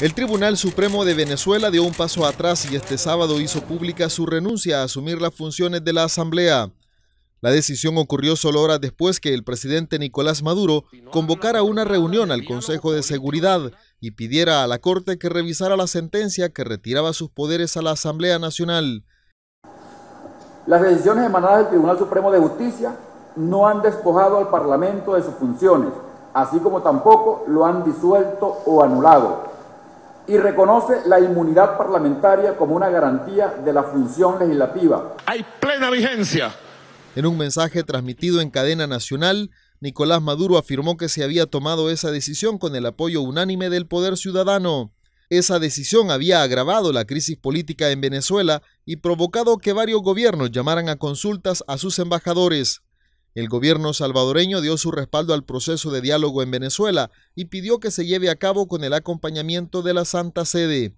El Tribunal Supremo de Venezuela dio un paso atrás y este sábado hizo pública su renuncia a asumir las funciones de la Asamblea. La decisión ocurrió solo horas después que el presidente Nicolás Maduro convocara una reunión al Consejo de Seguridad y pidiera a la Corte que revisara la sentencia que retiraba sus poderes a la Asamblea Nacional. Las decisiones emanadas del Tribunal Supremo de Justicia no han despojado al Parlamento de sus funciones, así como tampoco lo han disuelto o anulado y reconoce la inmunidad parlamentaria como una garantía de la función legislativa. Hay plena vigencia. En un mensaje transmitido en cadena nacional, Nicolás Maduro afirmó que se había tomado esa decisión con el apoyo unánime del poder ciudadano. Esa decisión había agravado la crisis política en Venezuela y provocado que varios gobiernos llamaran a consultas a sus embajadores. El gobierno salvadoreño dio su respaldo al proceso de diálogo en Venezuela y pidió que se lleve a cabo con el acompañamiento de la Santa Sede.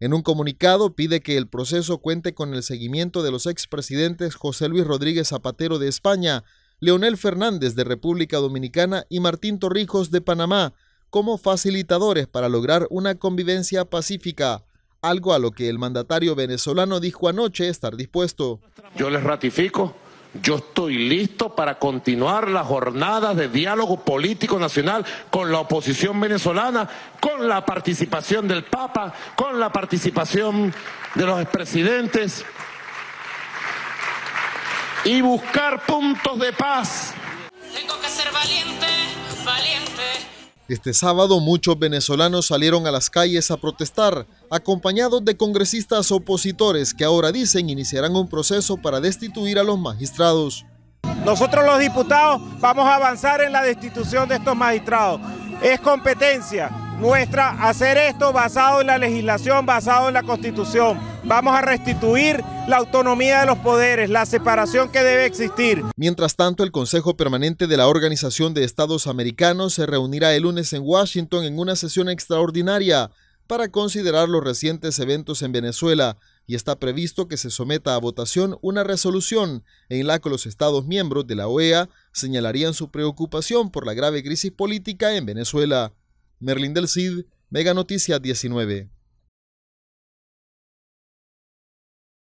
En un comunicado pide que el proceso cuente con el seguimiento de los expresidentes José Luis Rodríguez Zapatero de España, Leonel Fernández de República Dominicana y Martín Torrijos de Panamá como facilitadores para lograr una convivencia pacífica, algo a lo que el mandatario venezolano dijo anoche estar dispuesto. Yo les ratifico yo estoy listo para continuar las jornadas de diálogo político nacional con la oposición venezolana, con la participación del Papa, con la participación de los expresidentes y buscar puntos de paz. Tengo que ser valiente. Este sábado muchos venezolanos salieron a las calles a protestar, acompañados de congresistas opositores que ahora dicen iniciarán un proceso para destituir a los magistrados. Nosotros los diputados vamos a avanzar en la destitución de estos magistrados. Es competencia, nuestra hacer esto basado en la legislación, basado en la constitución. Vamos a restituir la autonomía de los poderes, la separación que debe existir. Mientras tanto, el Consejo Permanente de la Organización de Estados Americanos se reunirá el lunes en Washington en una sesión extraordinaria para considerar los recientes eventos en Venezuela y está previsto que se someta a votación una resolución en la que los Estados miembros de la OEA señalarían su preocupación por la grave crisis política en Venezuela. Merlín del Cid, Mega Noticia 19.